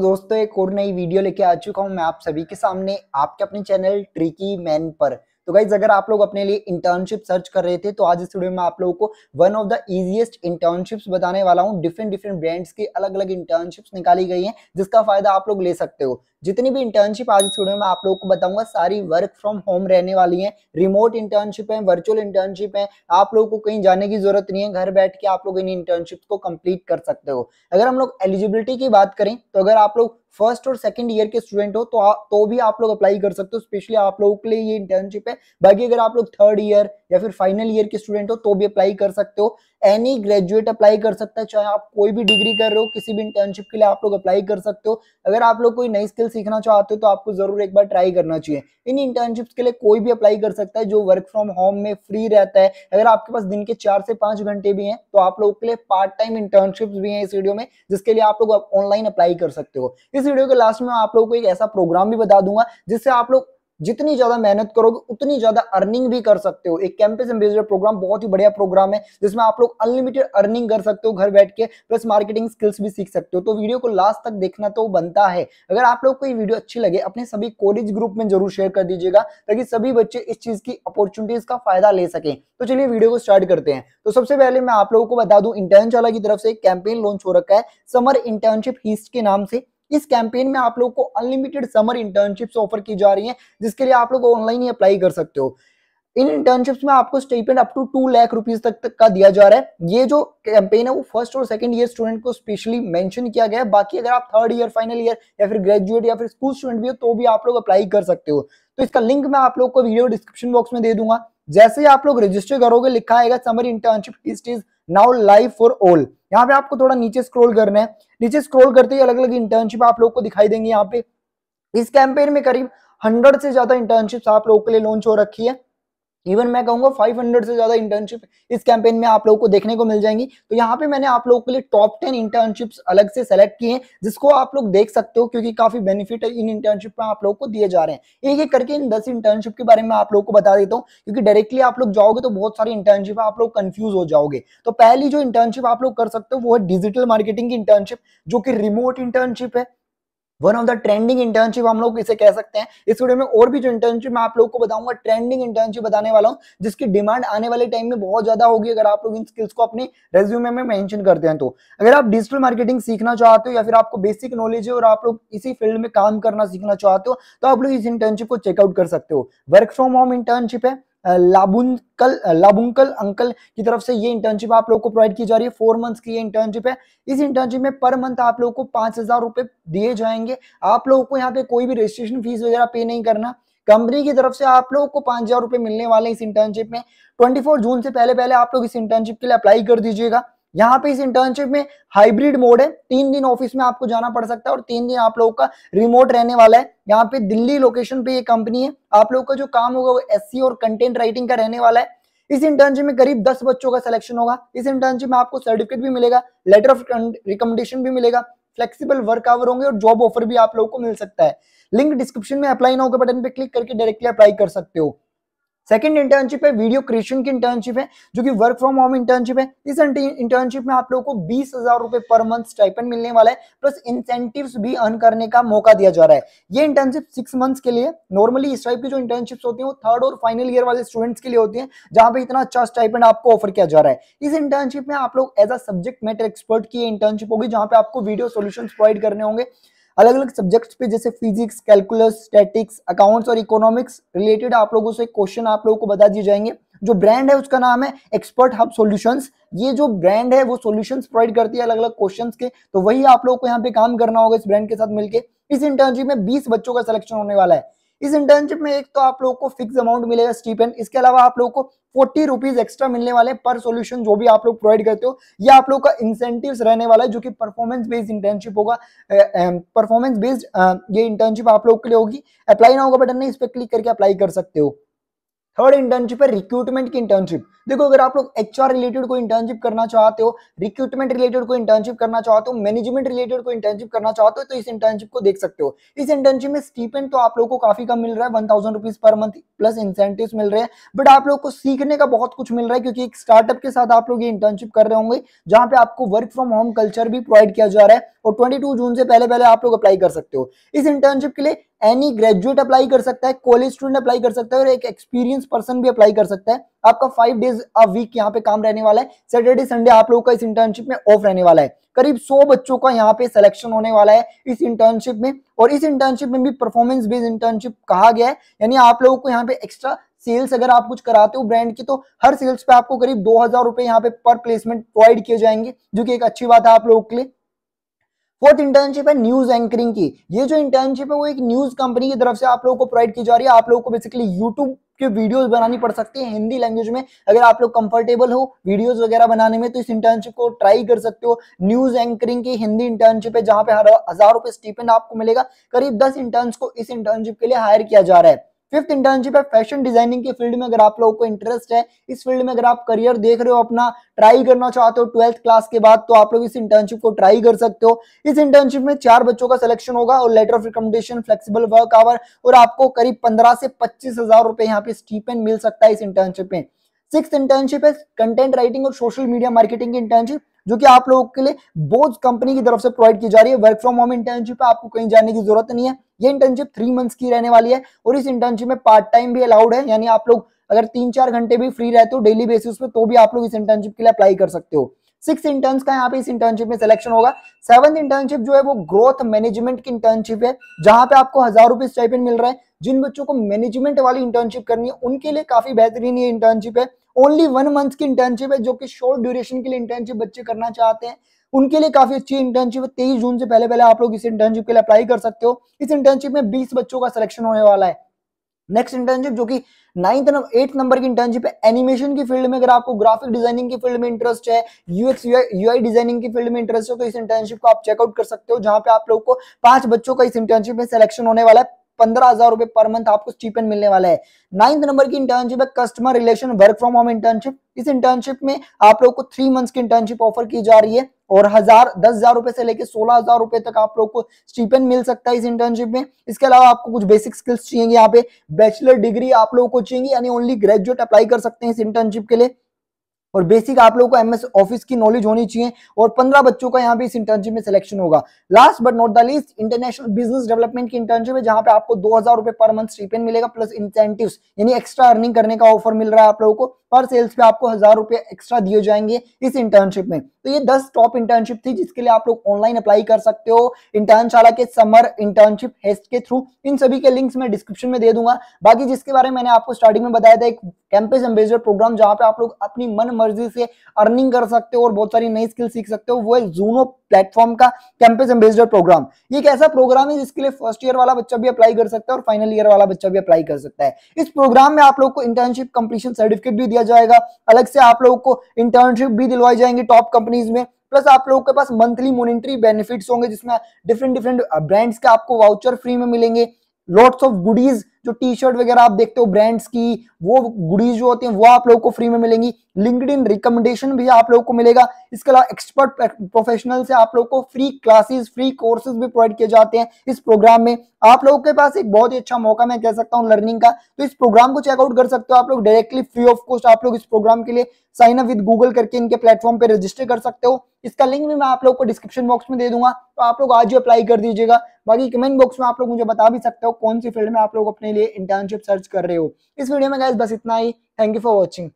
दोस्तों एक और नई वीडियो लेके आ चुका हूँ मैं आप सभी के सामने आपके अपने चैनल ट्रिकी मैन पर तो गाइज अगर आप लोग अपने लिए इंटर्नशिप सर्च कर रहे थे तो आज इस वीडियो में आप लोगों को one of the easiest internships बताने वाला हूँ डिफरेंट डिफरेंट ब्रांड्स की अलग अलग इंटर्नशिप्स निकाली गई हैं जिसका फायदा आप लोग ले सकते हो जितनी भी इंटर्नशिप आज इस वीडियो में आप लोगों को बताऊंगा सारी वर्क फ्रॉम होम रहने वाली है रिमोट इंटर्नशिप है वर्चुअल इंटर्नशिप है आप लोगों को कहीं जाने की जरूरत नहीं है घर बैठ के आप लोग इन इंटर्नशिप को कंप्लीट कर सकते हो अगर हम लोग एलिजिबिलिटी की बात करें तो अगर आप लोग फर्स्ट और सेकंड ईयर के स्टूडेंट हो तो आ, तो भी आप लोग अप्लाई कर सकते हो स्पेशली आप लोगों के लिए ये इंटर्नशिप है बाकी अगर आप लोग थर्ड ईयर या फिर फाइनल ईयर के स्टूडेंट हो तो भी अप्लाई कर सकते हो एनी ग्रेजुएट अप्लाई कर सकता है चाहे आप कोई भी डिग्री कर रहे हो किसी भी इंटर्नशिप के लिए आप लोग अप्लाई कर सकते हो अगर आप लोग कोई नई स्किल सीखना चाहते हो तो आपको जरूर एक बार ट्राई करना चाहिए इन इंटर्नशिप्स के लिए कोई भी अप्लाई कर सकता है जो वर्क फ्रॉम होम में फ्री रहता है अगर आपके पास दिन के चार से पांच घंटे भी हैं तो आप लोगों के लिए पार्ट टाइम इंटर्नशिप भी है इस वीडियो में जिसके लिए आप लोग ऑनलाइन अप्लाई कर सकते हो इस वीडियो के लास्ट में आप लोगों को एक ऐसा प्रोग्राम भी बता दूंगा जिससे आप लोग जितनी ज्यादा मेहनत करोगे उतनी ज्यादा अर्निंग भी कर सकते हो एक कैंपस एम्बेसडर प्रोग्राम बहुत ही बढ़िया प्रोग्राम है जिसमें आप लोग अनलिमिटेड अर्निंग कर सकते हो घर बैठ के प्लस मार्केटिंग स्किल्स भी सीख सकते हो तो वीडियो को लास्ट तक देखना तो बनता है अगर आप लोग को ये वीडियो अच्छी लगे अपने सभी कॉलेज ग्रुप में जरूर शेयर कर दीजिएगा ताकि सभी बच्चे इस चीज की अपॉर्चुनिटीज का फायदा ले सके तो चलिए वीडियो को स्टार्ट करते हैं तो सबसे पहले मैं आप लोगों को बता दू इंटर्नशाला की तरफ से एक कैंपेन लॉन्च हो रखा है समर इंटर्नशिप हिस्ट के नाम से इस कैंपेन में आप लोग को अनलिमिटेड समर इंटर्नशिप्स ऑफर की जा रही है जिसके लिए आप लोग ऑनलाइन ही अप्लाई कर सकते हो इन इंटर्नशिप्स में आपको stipend up to two lakh rupees तक तक का दिया जा रहा है ये जो कैंपेन है वो फर्स्ट और सेकंड ईयर स्टूडेंट को स्पेशली मेंशन किया गया है बाकी अगर आप थर्ड ईयर फाइनल ईयर या फिर ग्रेजुएट या फिर स्कूल स्टूडेंट भी हो तो भी आप लोग अप्लाई कर सकते हो तो इसका लिंक मैं आप लोग को वीडियो डिस्क्रिप्शन बॉक्स में दे दूंगा जैसे ही आप लोग रजिस्टर करोगे लिखा आएगा summer internship fest is now live for all यहाँ पे आपको थोड़ा नीचे स्क्रोल करना है नीचे स्क्रोल करते ही अलग अलग इंटर्नशिप आप लोग को दिखाई देंगे यहाँ पे इस कैंपेन में करीब हंड्रेड से ज्यादा इंटर्नशिप आप लोगों के लिए लॉन्च हो रखी है इवन मैं कहूंगा 500 से ज्यादा इंटर्नशिप इस कैंपेन में आप लोगों को देखने को मिल जाएंगी तो यहाँ पे मैंने आप लोगों के लिए टॉप टेन इंटर्नशिप्स अलग से सेलेक्ट किए हैं जिसको आप लोग देख सकते हो क्योंकि काफी बेनिफिट इन इंटर्नशिप में आप लोगों को दिए जा रहे हैं एक एक करके इन दस इंटर्नशिप के बारे में आप लोग को बता देता हूँ क्योंकि डायरेक्टली आप लोग जाओगे तो बहुत सारी इंटर्नशिप आप लोग कंफ्यूज हो जाओगे तो पहली जो इंटर्नशिप आप लोग कर सकते हो वो है डिजिटल मार्केटिंग की इंटर्नशिप जो कि रिमोट इंटर्नशिप है one of the trending internship हम लोग इसे कह सकते हैं इस वीडियो में और भी जो इंटर्नशिप मैं आप लोग को बताऊंगा ट्रेंडिंग इंटर्नशिप बताने वाला हूँ जिसकी डिमांड आने वाले टाइम में बहुत ज्यादा होगी अगर आप लोग इन स्किल्स को अपने रेज्यूमे में मेंशन करते हैं तो अगर आप डिजिटल मार्केटिंग सीखना चाहते हो या फिर आपको बेसिक नॉलेज है और आप लोग इसी फील्ड में काम करना सीखना चाहते हो तो आप लोग इस इंटर्नशिप को चेकआउट कर सकते हो वर्क फ्रॉम होम इंटर्नशिप है लाबुंकल लाबुंकल अंकल की तरफ से ये इंटर्नशिप आप लोग को प्रोवाइड की जा रही है फोर मंथ्स की ये इंटर्नशिप है इस इंटर्नशिप में पर मंथ आप लोग को पांच हजार रुपए दिए जाएंगे आप लोगों को यहाँ पे कोई भी रजिस्ट्रेशन फीस वगैरह पे नहीं करना कंपनी की तरफ से आप लोगों को पांच हजार रुपए मिलने वाले इस इंटर्नशिप में 24 जून से पहले पहले आप लोग इस इंटर्नशिप के लिए अप्लाई कर दीजिएगा यहाँ पे इस इंटर्नशिप में हाइब्रिड मोड है तीन दिन ऑफिस में आपको जाना पड़ सकता है और तीन दिन आप लोगों का रिमोट रहने वाला है यहाँ पे दिल्ली लोकेशन पे ये कंपनी है आप लोगों का जो काम होगा वो एस e और कंटेंट राइटिंग का रहने वाला है इस इंटर्नशिप में करीब दस बच्चों का सिलेक्शन होगा इस इंटर्नशिप में आपको सर्टिफिकेट भी मिलेगा लेटर ऑफ रिकमेंडेशन भी मिलेगा फ्लेक्सिबल वर्क आवर होंगे और जॉब ऑफर भी आप लोगों को मिल सकता है लिंक डिस्क्रिप्शन में अप्लाई ना होगा बटन पे क्लिक करके डायरेक्टली अप्लाई कर सकते हो सेकंड इंटर्नशिप है वीडियो क्रिएशन की इंटर्नशिप है जो कि वर्क फ्रॉम होम इंटर्नशिप है इस इंटर्नशिप में आप लोगों को बीस हजार रुपए पर मंथ स्टाइपेंड मिलने वाला है प्लस इंसेंटिव भी अर्न करने का मौका दिया जा रहा है ये इंटर्नशिप सिक्स मंथ्स के लिए नॉर्मली इस टाइप की जो इंटर्नशिप होती है वो थर्ड और फाइनल ईयर वाले स्टूडेंट्स के लिए होती है जहां पर इतना अच्छा स्टाइपेंड आपको ऑफर किया जा रहा है इस इंटर्नशिप में आप लोग as a subject matter expert की इंटर्नशिप होगी जहां पे आपको वीडियो सोल्यूशन प्रोवाइड करने होंगे अलग अलग सब्जेक्ट्स पे जैसे फिजिक्स कैलकुलस स्टैटिक्स अकाउंट्स और इकोनॉमिक्स रिलेटेड आप लोगों से क्वेश्चन आप लोगों को बता दिए जाएंगे जो ब्रांड है उसका नाम है एक्सपर्ट हब सॉल्यूशंस ये जो ब्रांड है वो सॉल्यूशंस प्रोवाइड करती है अलग अलग क्वेश्चंस के तो वही आप लोगों को यहाँ पे काम करना होगा इस ब्रांड के साथ मिलकर इस इंटर्नशिप में बीस बच्चों का सिलेक्शन होने वाला है इस इंटर्नशिप में एक तो आप लोग को फिक्स अमाउंट मिलेगा स्टीपेंड इसके अलावा आप लोगों को फोर्टी रुपीज एक्स्ट्रा मिलने वाले पर सोल्यूशन जो भी आप लोग प्रोवाइड करते हो ये आप लोग का इंसेंटिव्स रहने वाला है जो कि परफॉर्मेंस बेस्ड इंटर्नशिप होगा परफॉर्मेंस बेस्ड ये इंटर्नशिप आप लोग के लिए होगी अप्लाई ना होगा बटन नहीं इस पर क्लिक करके अप्लाई कर सकते हो थर्ड इंटर्नशिप है रिक्रूटमेंट की इंटर्नशिप देखो अगर आप लोग एच रिलेटेड को इंटर्नशिप करना चाहते हो रिक्रूटमेंट रिलेटेड को इंटर्नशिप करना चाहते हो मैनेजमेंट रिलेटेड को इंटर्नशिप करना चाहते हो तो इस इंटर्नशिप को देख सकते हो इस इंटर्नशिप में स्टीपेंट तो आप लोग को काफी कम मिल रहा है one thousand rupees per month plus incentive मिल रहे हैं बट आप लोग को सीखने का बहुत कुछ मिल रहा है क्योंकि एक स्टार्टअप के साथ आप लोग ये इंटर्नशिप कर रहे होंगे जहां पे आपको वर्क फ्रॉम होम कल्चर भी प्रोवाइड किया जा रहा है और ट्वेंटी जून से पहले पहले आप लोग अप्लाई कर सकते हो इस इंटर्नशिप के लिए एनी ग्रेजुएट अप्लाई कर सकता है कॉलेज स्टूडेंट अप्लाई कर सकता है और एक एक्सपीरियंस पर्सन भी अप्लाई कर सकता है आपका फाइव डेज अ वीक यहाँ पे काम रहने वाला है सैटरडे संडे आप लोगों का इस इंटर्नशिप में ऑफ रहने वाला है करीब 100 बच्चों का यहाँ पे सिलेक्शन होने वाला है इस इंटर्नशिप में और इस इंटर्नशिप में भी परफॉर्मेंस बेस्ड इंटर्नशिप कहा गया है यानी आप लोगों को यहाँ पे एक्स्ट्रा सेल्स अगर आप कुछ कराते हो ब्रांड की तो हर सेल्स पे आपको करीब दो हजार रुपए यहाँ पे पर प्लेसमेंट प्रोवाइड किए जाएंगे जो कि एक अच्छी बात है आप लोगों के लिए फोर्थ इंटर्नशिप है न्यूज एंकरिंग की ये जो इंटर्नशिप है वो एक न्यूज कंपनी की तरफ से आप लोगों को प्रोवाइड की जा रही है आप लोगों को बेसिकली यूट्यूब के वीडियोस बनानी पड़ सकती है हिंदी लैंग्वेज में अगर आप लोग कंफर्टेबल हो वीडियोस वगैरह बनाने में तो इस इंटर्नशिप को ट्राई कर सकते हो न्यूज एंकरिंग की हिंदी इंटर्नशिप है जहां पे हजार रुपए स्टीपेंड आपको मिलेगा करीब दस इंटर्न को इस इंटर्नशिप के लिए हायर किया जा रहा है फिफ्थ इंटर्नशिप है फैशन डिजाइनिंग के फील्ड में अगर आप लोगों को इंटरेस्ट है इस फील्ड में अगर आप करियर देख रहे हो अपना ट्राई करना चाहते हो ट्वेल्थ क्लास के बाद तो आप लोग इस इंटर्नशिप को ट्राई कर सकते हो इस इंटर्नशिप में चार बच्चों का सिलेक्शन होगा और letter of recommendation flexible work hour और आपको करीब पंद्रह से पच्चीस हजार रुपए यहाँ पे स्टीपेन मिल सकता है इस इंटर्नशिप में सिक्स इंटर्नशिप है कंटेंट राइटिंग और सोशल मीडिया मार्केटिंग की इंटर्नशिप जो कि आप लोगों के लिए बोझ कंपनी की तरफ से प्रोवाइड की जा रही है वर्क फ्रॉम होम इंटर्नशिप है आपको कहीं जाने की जरूरत नहीं है ये इंटर्नशिप थ्री मंथ्स की रहने वाली है और इस इंटर्नशिप में पार्ट टाइम भी अलाउड है यानी आप लोग अगर तीन चार घंटे भी फ्री रहते हो डेली बेसिस पे तो भी आप लोग इस इंटर्नशिप के लिए अप्लाई कर सकते हो सिक्स इंटर्न्स का यहाँ पे इस इंटर्नशिप में सिलेक्शन होगा सेवंथ इंटर्नशिप जो है वो ग्रोथ मैनेजमेंट की इंटर्नशिप है जहां पे आपको हजार रुपए स्टाइपेंड मिल रहा है जिन बच्चों को मैनेजमेंट वाली इंटर्नशिप करनी है उनके लिए काफी बेहतरीन ये इंटर्नशिप है ओनली वन मंथ की इंटर्नशिप है जो कि शॉर्ट ड्यूरेशन के लिए इंटर्नशिप बच्चे करना चाहते हैं उनके लिए काफी अच्छी इंटर्नशिप है तेईस जून से पहले पहले आप लोग इस इंटर्नशिप के लिए अप्लाई कर सकते हो इस इंटर्नशिप में बीस बच्चों का सिलेक्शन होने वाला है नेक्स्ट इंटर्नशिप जो कि नाइन्थ एट नंबर की इंटर्नशिप है एनिमेशन की फील्ड में अगर आपको ग्राफिक डिजाइनिंग की फील्ड में इंटरेस्ट है यूएक्स यूआई डिजाइनिंग की फील्ड में इंटरेस्ट है तो इस इंटर्नशिप को आप चेकआउट कर सकते हो जहां पे आप लोग को पांच बच्चों का इस इंटर्नशिप में सिलेक्शन होने वाला है पंद्रह हजार रुपए पर मंथ आपको स्टीपेंड मिलने वाला है नाइन्थ नंबर की इंटर्नशिप है customer relation work from home internship इस इंटर्नशिप में आप लोग को थ्री मंथ्स की इंटर्नशिप ऑफर की जा रही है और हजार दस हजार रुपए से लेकर सोलह हजार रुपए तक आप लोग को स्टीपेंड मिल सकता है इस इंटर्नशिप में इसके अलावा आपको कुछ बेसिक स्किल्स चाहिए यहाँ पे बैचलर डिग्री आप लोगों को चाहिए यानी ओनली ग्रेजुएट अप्लाई कर सकते हैं इस इंटर्नशिप के लिए और बेसिक आप लोगों को एमएस ऑफिस की नॉलेज होनी चाहिए और पंद्रह बच्चों का यहाँ पे इस इंटर्नशिप में सिलेक्शन होगा last but not the least international business development की इंटर्नशिप है जहां पे आपको दो हजार रुपए पर मंथ स्टीपेंड मिलेगा प्लस इंसेंटिव यानी एक्स्ट्रा अर्निंग करने का ऑफर मिल रहा है आप लोगों को पर सेल्स पे आपको हजार रुपए एक्स्ट्रा दिए जाएंगे इस इंटर्नशिप में तो ये दस टॉप इंटर्नशिप थी जिसके लिए आप लोग ऑनलाइन अप्लाई कर सकते हो इंटर्नशाला के समर इंटर्नशिप हेस्ट के थ्रू इन सभी के लिंक्स मैं डिस्क्रिप्शन में दे दूंगा बाकी जिसके बारे में मैंने आपको स्टार्टिंग में बताया था एक कैंपस एम्बेसडर प्रोग्राम जहां पे आप लोग अपनी मन मर्जी से अर्निंग कर सकते हो और बहुत सारी नई स्किल सीख सकते हो वो है जूनो प्लेटफॉर्म का कैंपस एम्बेसडर प्रोग्राम ये एक ऐसा प्रोग्राम है जिसके लिए फर्स्ट ईयर वाला बच्चा भी अप्लाई कर सकता है और फाइनल ईयर वाला बच्चा भी अप्लाई कर सकता है इस प्रोग्राम में आप लोग को इंटर्नशिप कंप्लीशन सर्टिफिकेट भी दिया जाएगा अलग से आप लोगों को इंटर्नशिप भी दिलवाई जाएंगी टॉप कंपनीज में प्लस आप लोगों के पास मंथली मोनिटरी बेनिफिट्स होंगे जिसमें डिफरेंट डिफरेंट ब्रांड्स के आपको वाउचर फ्री में मिलेंगे लॉट्स ऑफ गुडीज जो टी शर्ट वगैरह आप देखते हो ब्रांड्स की वो गुडीज जो होती है वो आप लोगों को फ्री में मिलेंगी लिंकड इन रिकमेंडेशन भी आप लोगों को मिलेगा इसके अलावा एक्सपर्ट प्रोफेशनल से आप लोगों को फ्री क्लासेस फ्री कोर्सेज भी प्रोवाइड किए जाते हैं इस प्रोग्राम में आप लोगों के पास एक बहुत ही अच्छा मौका मैं कह सकता हूँ लर्निंग का तो इस प्रोग्राम को चेकआउट कर सकते हो आप लोग डायरेक्टली फ्री ऑफ कॉस्ट आप लोग इस प्रोग्राम के लिए साइन अप विद गूगल करके इनके प्लेटफॉर्म पर रजिस्टर कर सकते हो इसका लिंक भी मैं आप लोग को डिस्क्रिप्शन बॉक्स में दे दूंगा तो आप लोग आज ही अप्लाई कर दीजिएगा बाकी कमेंट बॉक्स में आप लोग मुझे बता भी सकते हो कौन सी फील्ड में आप लोग अपने लिए इंटर्नशिप सर्च कर रहे हो इस वीडियो में गाइज बस इतना ही थैंक यू फॉर वॉचिंग